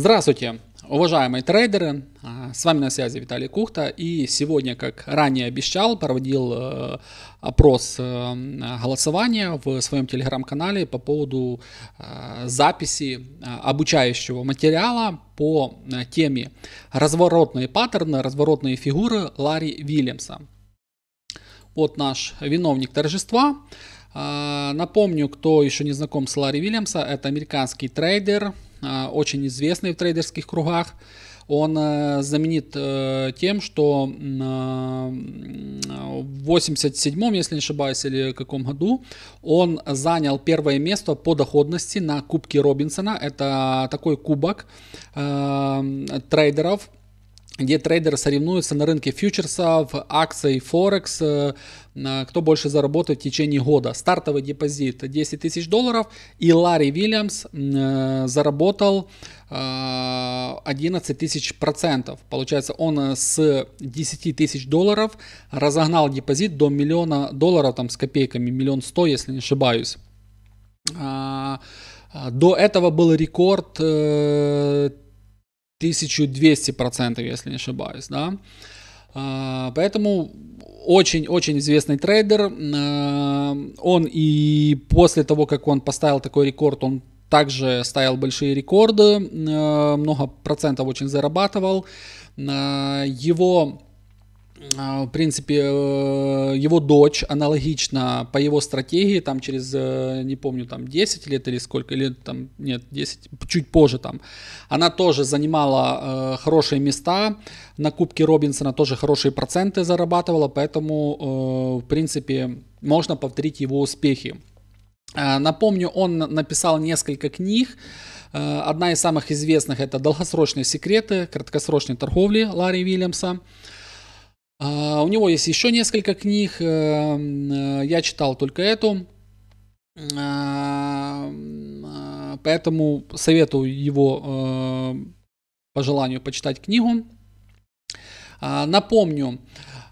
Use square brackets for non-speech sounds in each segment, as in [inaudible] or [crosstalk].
Здравствуйте, уважаемые трейдеры! А, с вами на связи Виталий Кухта. И сегодня, как ранее обещал, проводил э, опрос э, голосования в своем телеграм-канале по поводу э, записи обучающего материала по теме «Разворотные паттерны, разворотные фигуры Ларри Вильямса». Вот наш виновник торжества. Напомню, кто еще не знаком с Ларри Вильямса, это американский трейдер – Э, очень известный в трейдерских кругах. Он э, знаменит э, тем, что в 87-м, если не ошибаюсь, или в каком году, он занял первое место по доходности на Кубке Робинсона. Это такой кубок трейдеров, где трейдеры соревнуются на рынке фьючерсов, акций, форекс, э, кто больше заработает в течение года. Стартовый депозит 10 тысяч долларов, и Ларри Вильямс э, заработал 11 э, тысяч процентов. Получается, он с 10 тысяч долларов разогнал депозит до миллиона долларов, там с копейками, миллион сто, если не ошибаюсь. А, а, до этого был рекорд 1200%, если не ошибаюсь, да. А, поэтому очень-очень известный трейдер. А, он и после того, как он поставил такой рекорд, он также ставил большие рекорды, а, много процентов очень зарабатывал. Его а, в принципе, его дочь аналогично по его стратегии, там через, не помню, там 10 лет или сколько, или там, нет, 10, чуть позже там, она тоже занимала э, хорошие места на Кубке Робинсона, тоже хорошие проценты зарабатывала, поэтому, э, в принципе, можно повторить его успехи. Э, напомню, он написал несколько книг, Одна из самых известных это «Долгосрочные секреты краткосрочной торговли» Ларри Вильямса. А, у него есть еще несколько книг. Э, э, я читал только эту. А, поэтому советую его э, по желанию почитать книгу. А, напомню,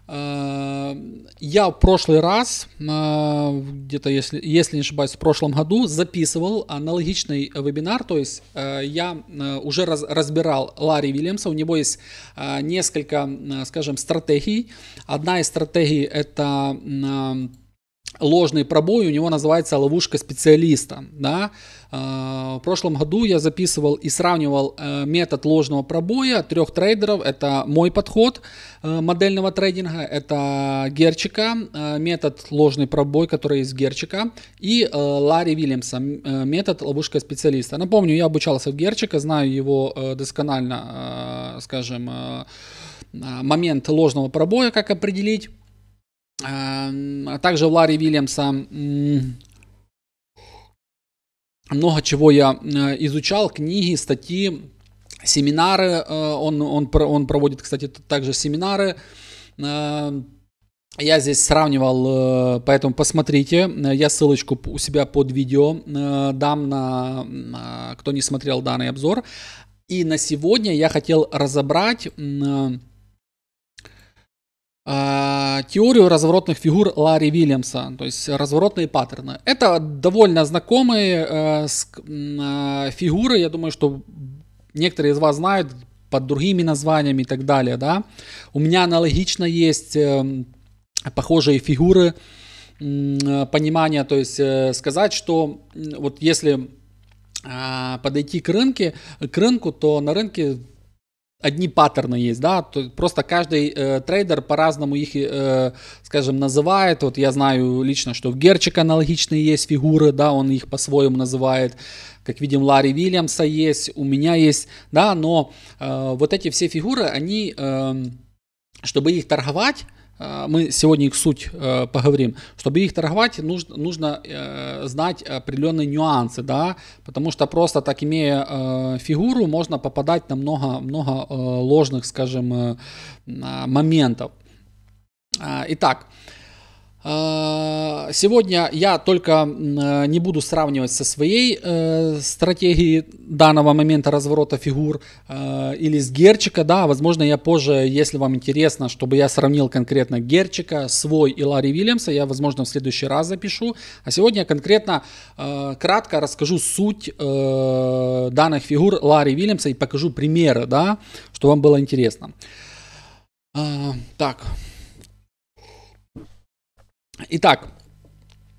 Э, я в прошлый раз, э, где-то, если, если не ошибаюсь, в прошлом году записывал аналогичный вебинар, то есть э, я уже раз, разбирал Ларри Вильямса, у него есть несколько, скажем, стратегий. Одна из стратегий – это ложный пробой, у него называется ловушка специалиста. Да? В прошлом году я записывал и сравнивал метод ложного пробоя трех трейдеров. Это мой подход э, модельного трейдинга, это Герчика, э, метод ложный пробой, который из Герчика, и э, Ларри Вильямса, метод ловушка специалиста. Напомню, я обучался в Герчика, знаю его досконально, скажем, момент ложного пробоя, как определить Эм, а также в Ларри Вильямса много чего я э, изучал, книги, статьи, семинары. Э, он, он, он проводит, кстати, также семинары. Эм, я здесь сравнивал, э, поэтому посмотрите. Я ссылочку у себя под видео дам на, кто не смотрел данный обзор. И на сегодня я хотел разобрать а, теорию разворотных фигур Ларри Вильямса, то есть разворотные паттерны. Это довольно знакомые э, э, фигуры, я думаю, что некоторые из вас знают под другими названиями и так далее. Да? У меня аналогично есть э, похожие фигуры понимания, то есть сказать, что вот если а, подойти к рынке, к рынку, то на рынке одни паттерны есть, да, то просто каждый э, трейдер по-разному их, э, скажем, называет. Вот я знаю лично, что в Герчик аналогичные есть фигуры, да, он их по-своему называет. Как видим, Ларри Вильямса есть, у меня есть, да, но э, вот эти все фигуры, они, э, чтобы их торговать, а, мы сегодня их суть э, поговорим. Чтобы их торговать, нужно, нужно э, знать определенные нюансы, да, потому что просто так имея э, фигуру, можно попадать на много, много ложных, скажем, а, моментов. А, итак, а, сегодня я только э, не буду сравнивать со своей э, стратегией данного момента разворота фигур э, или с Герчика. Да, возможно, я позже, если вам интересно, чтобы я сравнил конкретно Герчика, свой и Ларри Вильямса, я, возможно, в следующий раз запишу. А сегодня конкретно кратко расскажу суть данных фигур Ларри Вильямса и покажу примеры, да, что вам было интересно. А, так. Итак,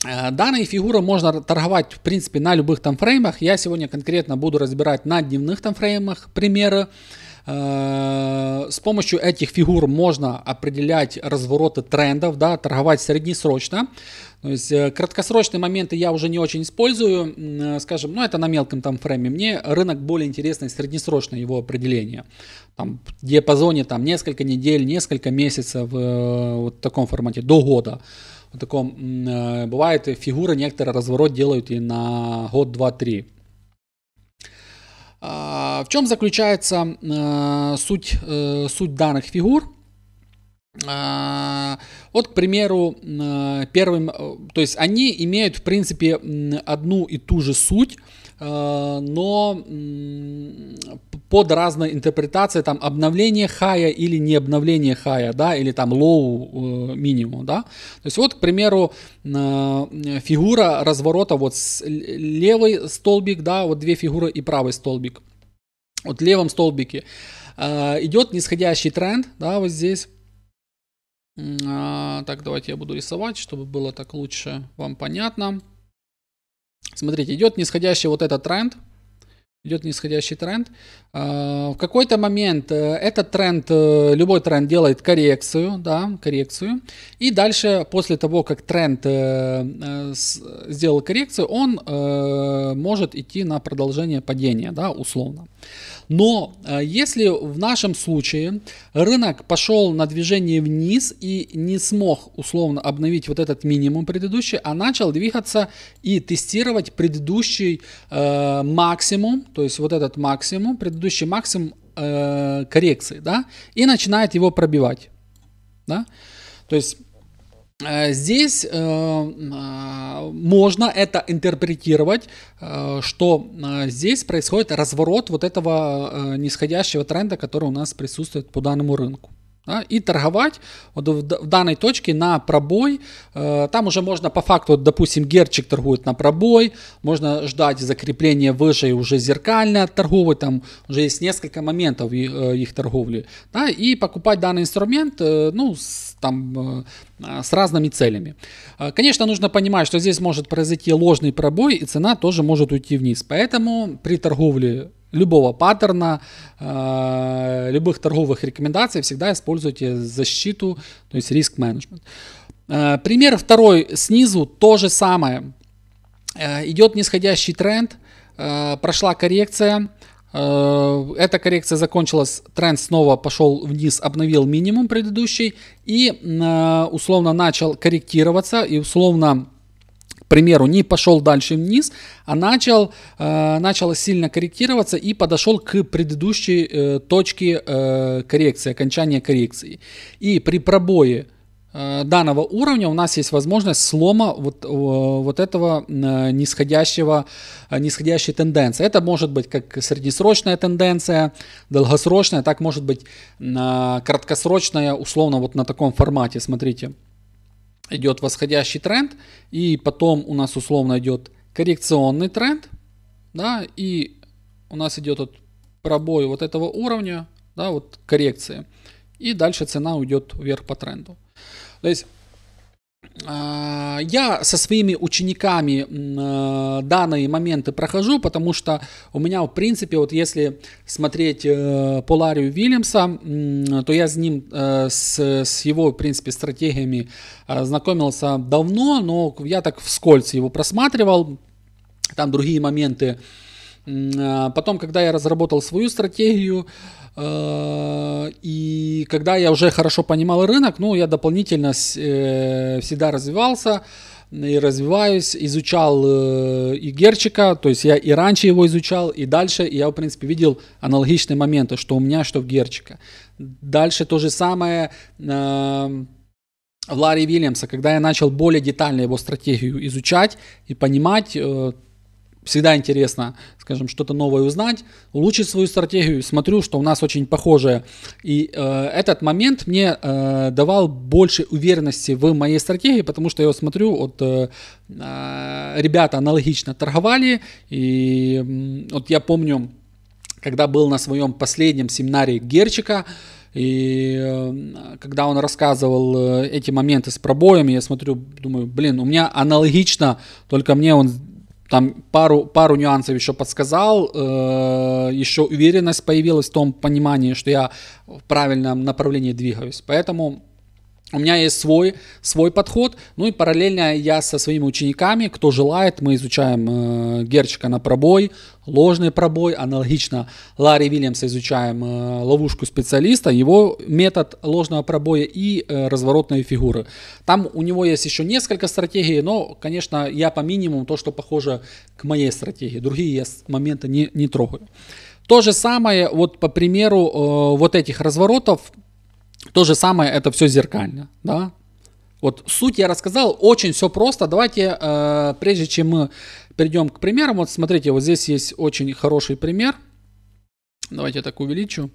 э, Данные фигуры можно торговать, в принципе, на любых таймфреймах. Я сегодня конкретно буду разбирать на дневных таймфреймах примеры. Э, с помощью этих фигур можно определять развороты трендов, да, торговать среднесрочно. То есть э, краткосрочные моменты я уже не очень использую, скажем, ну это на мелком там фрейме. Мне рынок более интересный среднесрочное его определение. Там в диапазоне там несколько недель, несколько месяцев, вот в таком формате, до года вот таком, бывает, фигуры некоторые разворот делают и на год, два, три. А, в чем заключается суть, суть данных фигур? А, вот, к примеру, э, первым, э, то есть они имеют, в принципе, одну и ту же суть, э, но под разной интерпретацией, там, обновление хая или не обновление хая, да, или там low минимум, да. То есть вот, к примеру, фигура разворота, вот левый столбик, да, вот две фигуры и правый столбик. Вот в левом столбике идет нисходящий тренд, да, вот здесь, а, так, давайте я буду рисовать, чтобы было так лучше вам понятно. Смотрите, идет нисходящий вот этот тренд. Идет нисходящий тренд. А, в какой-то момент э, этот тренд, э, любой тренд делает коррекцию, да, коррекцию. И дальше, после того, как тренд э, сделал коррекцию, он может идти на продолжение падения, да, условно. Но э, если в нашем случае рынок пошел на движение вниз и не смог условно обновить вот этот минимум предыдущий, а начал двигаться и тестировать предыдущий э, максимум, то есть вот этот максимум, предыдущий максимум э, коррекции, да, и начинает его пробивать, да, то есть Э, здесь э, э, можно это интерпретировать, э, что э, здесь происходит разворот вот этого э, нисходящего тренда, который у нас присутствует по данному рынку да, и торговать вот в, в данной точке на пробой. Э, там уже можно по факту, вот, допустим, герчик торгует на пробой, можно ждать закрепления выше и уже зеркально торговать, там уже есть несколько моментов и, э, их торговли, да, и покупать данный инструмент, э, ну, с, там, э, с разными целями. Э, конечно, нужно понимать, что здесь может произойти ложный пробой, и цена тоже может уйти вниз, поэтому при торговле любого паттерна, э, любых торговых рекомендаций всегда используйте защиту, то есть риск менеджмент. Э, пример второй снизу, то же самое. Э, идет нисходящий тренд, прошла коррекция, эта коррекция закончилась, тренд снова пошел вниз, обновил минимум предыдущий и условно начал корректироваться и условно примеру, не пошел дальше вниз, а начал, э, начало сильно корректироваться и подошел к предыдущей э, точке э, коррекции, окончания коррекции. И при пробое э, данного уровня у нас есть возможность слома вот, вот этого э, нисходящего, э, нисходящей тенденции. Это может быть как среднесрочная тенденция, долгосрочная, так может быть краткосрочная, условно вот на таком формате, смотрите идет восходящий тренд, и потом у нас условно идет коррекционный тренд, да, и у нас идет вот пробой вот этого уровня, да, вот коррекция и дальше цена уйдет вверх по тренду. То есть а, я со своими учениками э, данные моменты прохожу, потому что у меня, в принципе, вот если смотреть э, Поларию Вильямса, то я с ним, э, с, с его, в принципе, стратегиями знакомился давно, но я так вскользь его просматривал, там другие моменты а, потом, когда я разработал свою стратегию, э, и когда я уже хорошо понимал рынок, ну, я дополнительно э, всегда развивался и развиваюсь, изучал э, и Герчика, то есть я и раньше его изучал, и дальше и я, в принципе, видел аналогичные моменты, что у меня, что в Герчика. Дальше то же самое в Ларри Вильямса, когда я начал более детально его стратегию изучать и понимать, всегда интересно, скажем, что-то новое узнать, улучшить свою стратегию. Смотрю, что у нас очень похожее. И э, этот момент мне э, давал больше уверенности в моей стратегии, потому что я смотрю, вот э, э, ребята аналогично торговали, и вот я помню, когда был на своем последнем семинаре Герчика, и э, когда он рассказывал э, эти моменты с пробоями, я смотрю, думаю, блин, у меня аналогично, только мне он там пару, пару нюансов еще подсказал, э, еще уверенность появилась в том понимании, что я в правильном направлении двигаюсь. Поэтому у меня есть свой, свой подход, ну и параллельно я со своими учениками, кто желает, мы изучаем э, Герчика на пробой, ложный пробой, аналогично Ларри Вильямса изучаем э, ловушку специалиста, его метод ложного пробоя и э, разворотные фигуры. Там у него есть еще несколько стратегий, но, конечно, я по минимуму то, что похоже к моей стратегии, другие я моменты не, не трогаю. То же самое вот по примеру э, вот этих разворотов, то же самое, это все зеркально, да. Вот суть я рассказал, очень все просто. Давайте, э, прежде чем мы перейдем к примерам, вот смотрите, вот здесь есть очень хороший пример. Давайте я так увеличу.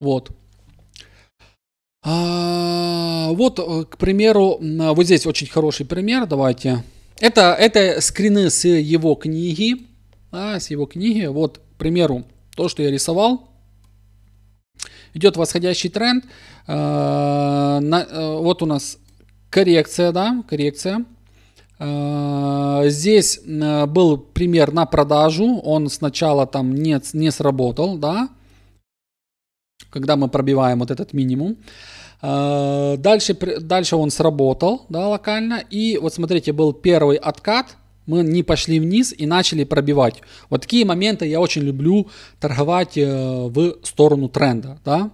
Вот. А, вот, э, к примеру, вот здесь очень хороший пример. Давайте. Это, это скрины с его книги. Да, с его книги. Вот, к примеру, то, что я рисовал идет восходящий тренд. Э, э, вот у нас коррекция, да, коррекция. Э, здесь был пример на продажу, он сначала там не, не сработал, да, когда мы пробиваем вот этот минимум. Дальше, дальше он сработал, да, локально. И вот смотрите, был первый откат, мы не пошли вниз и начали пробивать. Вот такие моменты я очень люблю торговать э, в сторону тренда, да,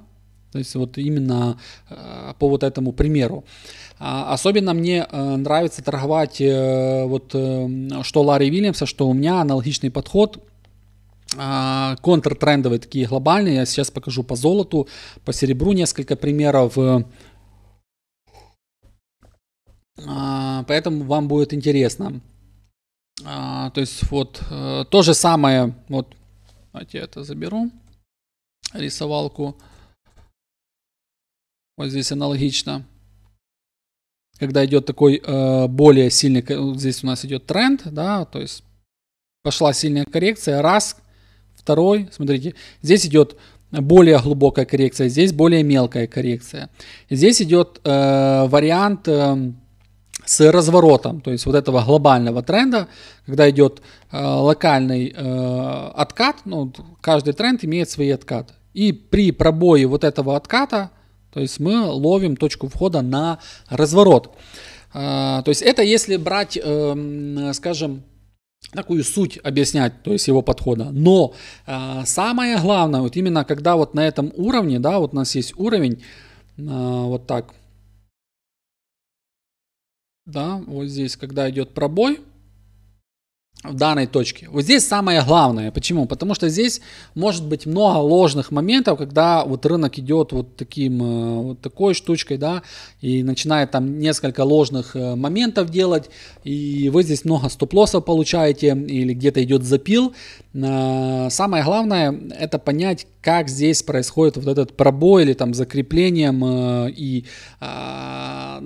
то есть вот именно э, по вот этому примеру. А, особенно мне э, нравится торговать вот что Ларри Вильямса, что у меня аналогичный подход а, – контртрендовые такие глобальные. Я сейчас покажу по золоту, по серебру несколько примеров. А, поэтому вам будет интересно. А, то есть вот э, то же самое, вот, давайте я это заберу, рисовалку. Вот здесь аналогично. Когда идет такой э, более сильный, здесь у нас идет тренд, да, то есть пошла сильная коррекция, раз, второй, смотрите, здесь идет более глубокая коррекция, здесь более мелкая коррекция. Здесь идет э, вариант... Э, с разворотом, то есть вот этого глобального тренда, когда идет э, локальный э, откат, ну, каждый тренд имеет свои откаты. И при пробое вот этого отката, то есть мы ловим точку входа на разворот. Э, то есть это если брать, э, скажем, такую суть объяснять, то есть его подхода. Но э, самое главное, вот именно когда вот на этом уровне, да, вот у нас есть уровень, э, вот так, да, вот здесь, когда идет пробой, в данной точке. Вот здесь самое главное. Почему? Потому что здесь может быть много ложных моментов, когда вот рынок идет вот таким, э, вот такой штучкой, да, и начинает там несколько ложных э, моментов делать, и вы здесь много стоп-лоссов получаете, или где-то идет запил. Э, самое главное это понять, как здесь происходит вот этот пробой или там закреплением и а,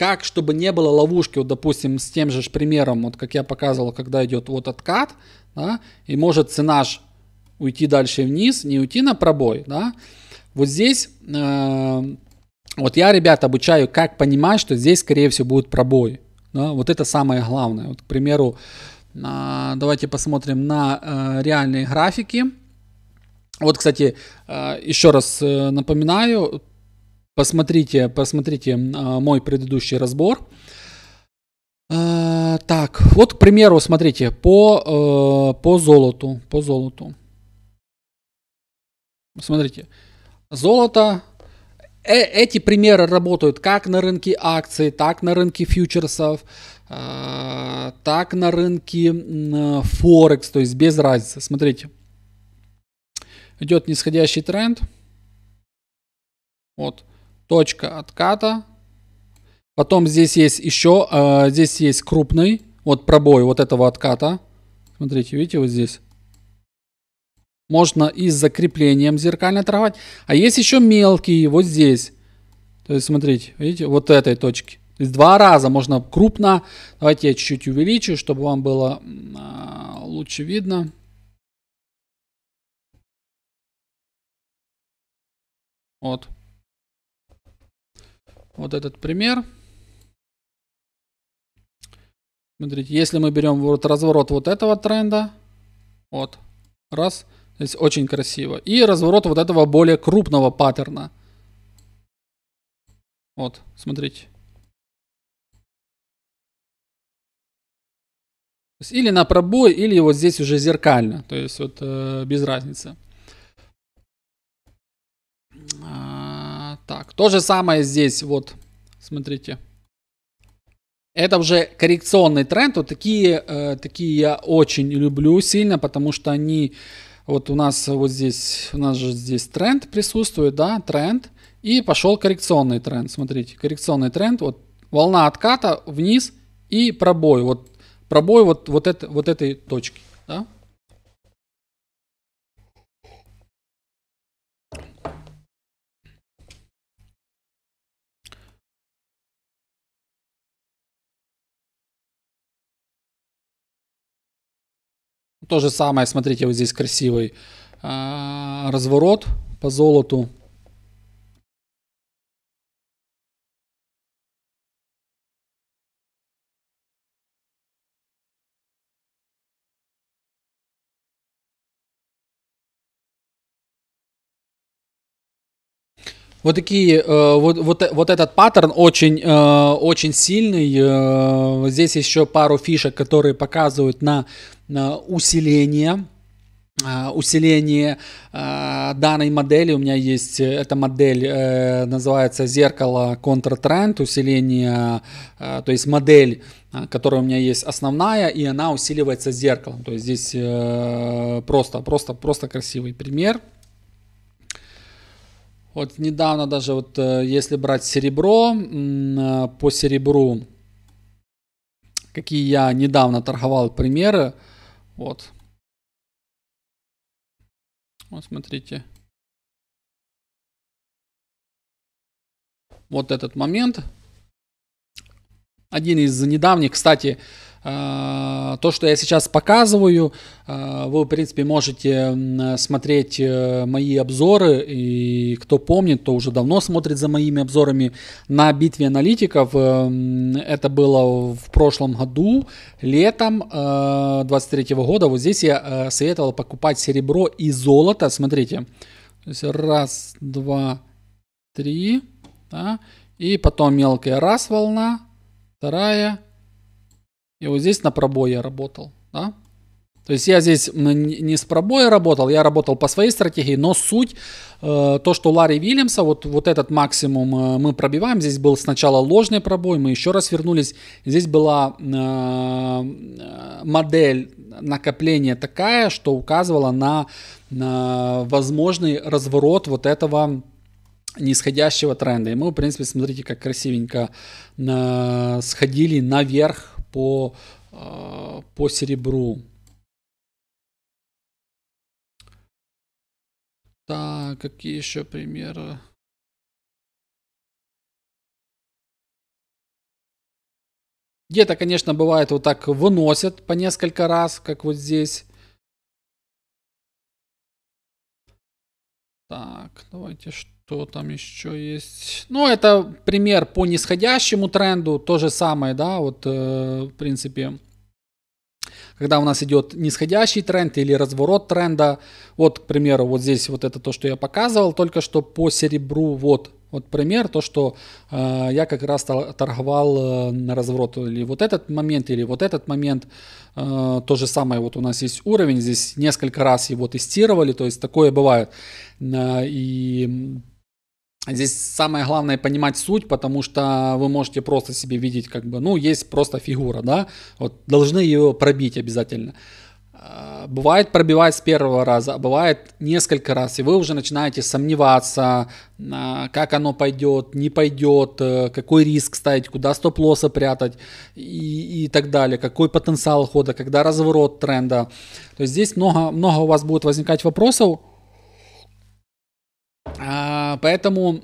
как, чтобы не было ловушки, вот, допустим, с тем же примером, вот как я показывал, когда идет вот откат, да, и может цена ж уйти дальше вниз, не уйти на пробой, да, вот здесь, э, вот я, ребят, обучаю, как понимать, что здесь, скорее всего, будет пробой, да, вот это самое главное, вот, к примеру, э, давайте посмотрим на э, реальные графики, вот, кстати, э, еще раз э, напоминаю, Посмотрите, посмотрите а, мой предыдущий разбор. А, так, вот, к примеру, смотрите, по, э, по золоту, по золоту. Смотрите, золото, э, эти примеры работают как на рынке акций, так на рынке фьючерсов, э, так на рынке э, Форекс, то есть без разницы. Смотрите, идет нисходящий тренд. Вот точка отката. Потом здесь есть еще, э, здесь есть крупный, вот пробой вот этого отката. Смотрите, видите, вот здесь. Можно и с закреплением зеркально торговать. А есть еще мелкие, вот здесь. То есть, смотрите, видите, вот этой точки. То есть два раза можно крупно. Давайте я чуть-чуть увеличу, чтобы вам было э, лучше видно. Вот вот этот пример. Смотрите, если мы берем вот разворот вот этого тренда, вот, раз, здесь очень красиво. И разворот вот этого более крупного паттерна. Вот, смотрите. Или на пробой, или вот здесь уже зеркально, то есть вот э, без разницы. Так, то же самое здесь, вот, смотрите. Это уже коррекционный тренд, вот такие, э, такие я очень люблю сильно, потому что они, вот у нас вот здесь, у нас же здесь тренд присутствует, да, тренд, и пошел коррекционный тренд, смотрите, коррекционный тренд, вот волна отката вниз и пробой, вот пробой вот, вот, это, вот этой точки, да, то же самое, смотрите, вот здесь красивый а, разворот по золоту. Вот такие, э, вот, вот, вот этот паттерн очень, э, очень сильный. Э, здесь еще пару фишек, которые показывают на усиление а, усиление а, данной модели. У меня есть э, эта модель, э, называется зеркало контртренд, усиление, а, то есть модель, которая у меня есть основная, и она усиливается зеркалом. То есть здесь э, просто, просто, просто красивый пример. Вот недавно даже вот если брать серебро, по серебру, какие я недавно торговал примеры, вот. Вот смотрите. Вот этот момент. Один из недавних, кстати, а, то, что я сейчас показываю, а, вы, в принципе, можете смотреть э, мои обзоры. И кто помнит, то уже давно смотрит за моими обзорами на битве аналитиков. Э, это было в прошлом году, летом 23 э, года. Вот здесь я советовал покупать серебро и золото. Смотрите, раз, два, три, да? и потом мелкая раз волна, вторая, и вот здесь на пробое работал, да? То есть я здесь не с пробоя работал, я работал по своей стратегии, но суть, э, то, что Ларри Вильямса, вот, вот этот максимум э, мы пробиваем, здесь был сначала ложный пробой, мы еще раз вернулись, здесь была э, модель накопления такая, что указывала на, на возможный разворот вот этого нисходящего тренда. И мы, в принципе, смотрите, как красивенько сходили наверх по, а, по серебру. Так, какие еще примеры? Где-то, конечно, бывает вот так выносят по несколько раз, как вот здесь. Так, давайте что что там еще есть? Ну, это пример по нисходящему тренду, то же самое, да, вот, э, в принципе, когда у нас идет нисходящий тренд или разворот тренда, вот, к примеру, вот здесь вот это то, что я показывал только что по серебру, вот, вот пример, то, что э, я как раз торговал э, на разворот, или вот этот момент, или вот этот момент, э, то же самое, вот у нас есть уровень, здесь несколько раз его тестировали, то есть такое бывает, э, и Здесь самое главное понимать суть, потому что вы можете просто себе видеть, как бы, ну, есть просто фигура, да, вот должны ее пробить обязательно. А, бывает пробивает с первого раза, а бывает несколько раз, и вы уже начинаете сомневаться, а, как оно пойдет, не пойдет, э, какой риск ставить, куда стоп-лосса прятать и, и так далее, какой потенциал хода, когда разворот тренда. То есть здесь много, много у вас будет возникать вопросов, а, поэтому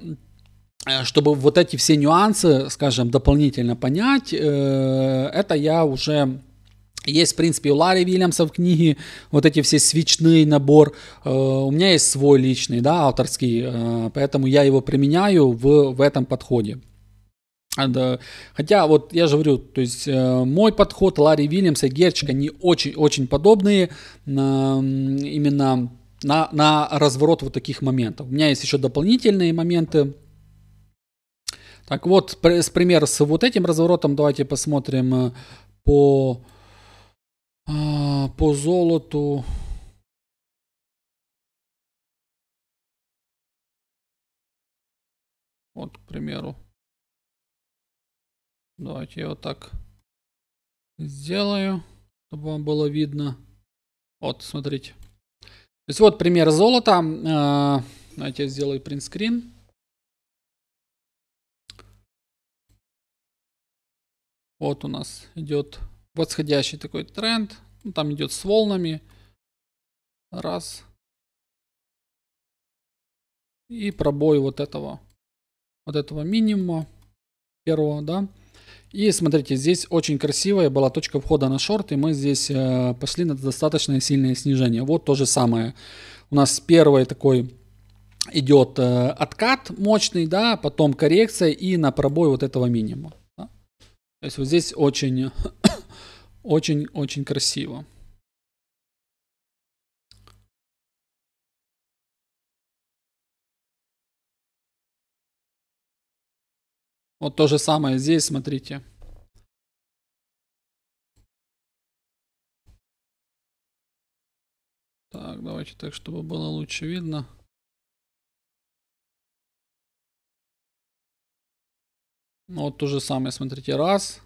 э, чтобы вот эти все нюансы, скажем, дополнительно понять, э, это я уже есть, в принципе, у Ларри Вильямса в книге вот эти все свечные набор. Э, у меня есть свой личный, да, авторский, поэтому я его применяю в, в этом подходе. А, хотя, вот я же говорю, то есть мой подход Ларри Вильямса и Герчика, они очень-очень подобные. Именно на, на разворот вот таких моментов. У меня есть еще дополнительные моменты. Так вот, с пример с вот этим разворотом давайте посмотрим э, по, а, по золоту. Вот, к примеру. Давайте я вот так сделаю, чтобы вам было видно. Вот, смотрите. То есть вот пример золота. Э, давайте я сделаю принтскрин. Вот у нас идет восходящий такой тренд. Ну, там идет с волнами. Раз. И пробой вот этого. Вот этого минимума. Первого, да. И смотрите, здесь очень красивая была точка входа на шорт, и мы здесь э, пошли на достаточно сильное снижение. Вот то же самое. У нас первый такой идет э, откат мощный, да, потом коррекция и на пробой вот этого минимума. То есть вот здесь очень, [coughs] очень, очень красиво. Вот то же самое здесь, смотрите. Так, давайте так, чтобы было лучше видно. Ну, вот то же самое, смотрите, раз.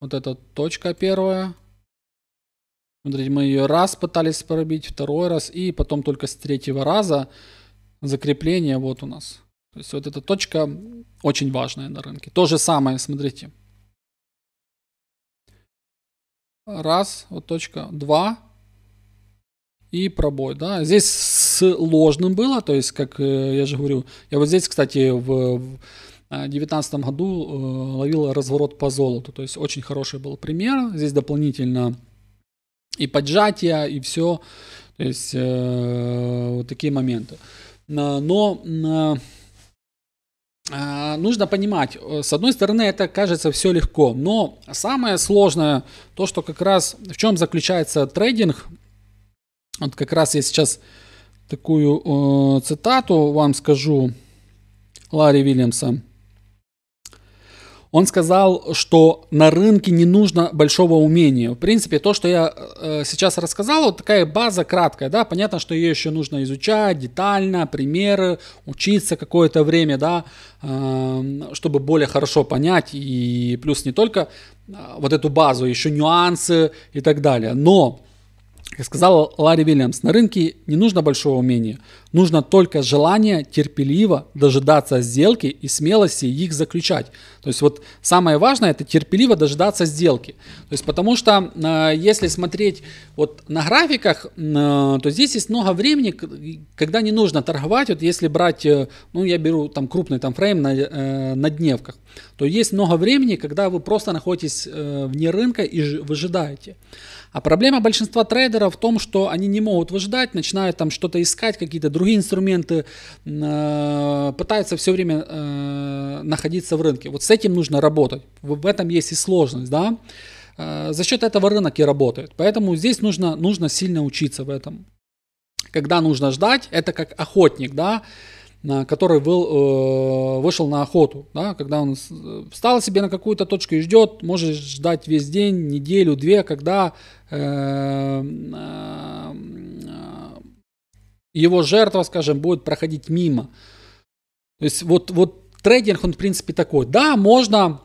Вот эта точка первая. Смотрите, мы ее раз пытались пробить, второй раз, и потом только с третьего раза закрепление вот у нас. То есть вот эта точка очень важная на рынке. То же самое, смотрите. Раз, вот точка. Два. И пробой, да. Здесь с ложным было, то есть, как э, я же говорю, я вот здесь, кстати, в э, девятнадцатом году э, ловил разворот по золоту, то есть очень хороший был пример. Здесь дополнительно и поджатия, и все, то есть э, вот такие моменты. Но, но Э, нужно понимать, э, с одной стороны, это кажется все легко, но самое сложное, то, что как раз, в чем заключается трейдинг, вот как раз я сейчас такую э, цитату вам скажу Ларри Вильямса – он сказал, что на рынке не нужно большого умения. В принципе, то, что я э, сейчас рассказал, вот такая база краткая, да, понятно, что ее еще нужно изучать детально, примеры, учиться какое-то время, да, э, чтобы более хорошо понять и плюс не только э, вот эту базу, еще нюансы и так далее. Но как сказал Ларри Вильямс, на рынке не нужно большого умения. Нужно только желание терпеливо дожидаться сделки и смелости их заключать. То есть вот самое важное это терпеливо дожидаться сделки. То есть потому что э, если смотреть вот на графиках, э, то здесь есть много времени, когда не нужно торговать. Вот если брать, э, ну я беру там крупный там фрейм на, на дневках, то есть много времени, когда вы просто находитесь вне рынка и выжидаете. А проблема большинства трейдеров в том, что они не могут выжидать, начинают там что-то искать, какие-то другие другие инструменты, э, пытаются все время э, находиться в рынке. Вот с этим нужно работать. В этом есть и сложность, да. Э, за счет этого рынок и работает. Поэтому здесь нужно, нужно сильно учиться в этом. Когда нужно ждать, это как охотник, да, который был, вышел на охоту, да, когда он встал себе на какую-то точку и ждет, может ждать весь день, неделю, две, когда его жертва, скажем, будет проходить мимо. То есть вот, вот трейдинг, он в принципе такой. Да, можно,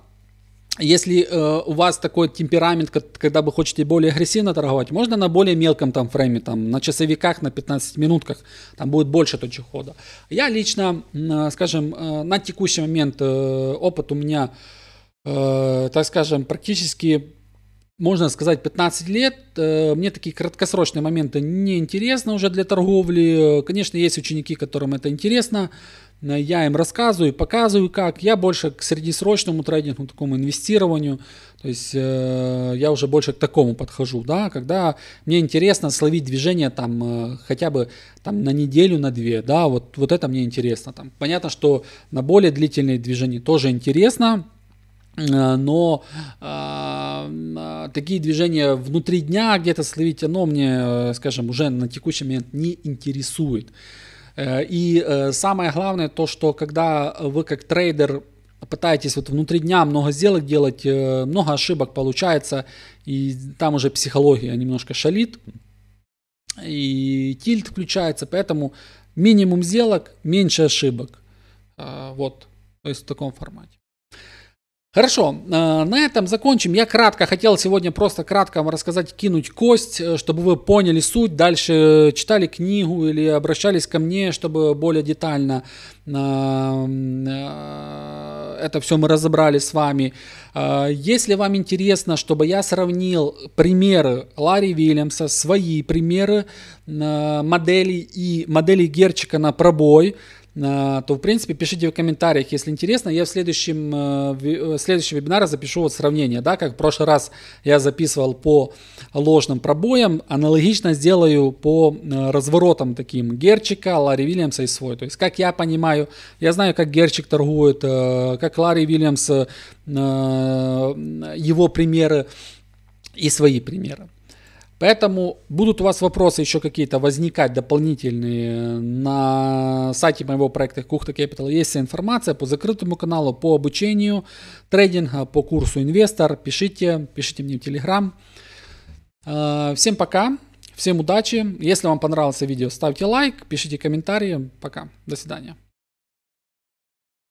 если э, у вас такой темперамент, когда вы хотите более агрессивно торговать, можно на более мелком там фрейме, там на часовиках, на 15 минутках, там будет больше точек хода. Я лично, э, скажем, э, на текущий момент э, опыт у меня, э, так скажем, практически можно сказать, 15 лет. Э, мне такие краткосрочные моменты не интересны уже для торговли. Конечно, есть ученики, которым это интересно. Э, я им рассказываю, показываю как. Я больше к среднесрочному трейдингу, такому инвестированию. То есть э, я уже больше к такому подхожу, да, когда мне интересно словить движение там хотя бы там на неделю, на две, да, вот, вот это мне интересно. Там. Понятно, что на более длительные движения тоже интересно, но такие движения внутри дня где-то словить, оно мне, э, скажем, уже на текущий момент не интересует. Э, и э, самое главное то, что когда вы как трейдер пытаетесь вот внутри дня много сделок делать, много ошибок получается, и там уже психология немножко шалит, и тильт включается, поэтому минимум сделок, меньше ошибок. Вот, то есть в таком формате. Хорошо, э, на этом закончим. Я кратко хотел сегодня просто кратко вам рассказать, кинуть кость, э, чтобы вы поняли суть, дальше читали книгу или обращались ко мне, чтобы более детально э, это все мы разобрали с вами. Если вам интересно, чтобы я сравнил примеры Ларри Вильямса, свои примеры моделей и моделей Герчика на пробой, а, то, в принципе, пишите в комментариях, если интересно. Я в следующем, э, в э, следующем вебинаре запишу вот сравнение, да, как в прошлый раз я записывал по ложным пробоям, аналогично сделаю по э, разворотам таким Герчика, Ларри Вильямса и свой. То есть, как я понимаю, я знаю, как Герчик торгует, как Ларри Вильямс, его примеры и свои примеры. Поэтому будут у вас вопросы еще какие-то возникать дополнительные э, на сайте моего проекта Кухта Capital. Есть информация по закрытому каналу, по обучению трейдинга, по курсу инвестор. Пишите, пишите мне в Телеграм. Э, всем пока, всем удачи. Если вам понравилось видео, ставьте лайк, пишите комментарии. Пока, до свидания.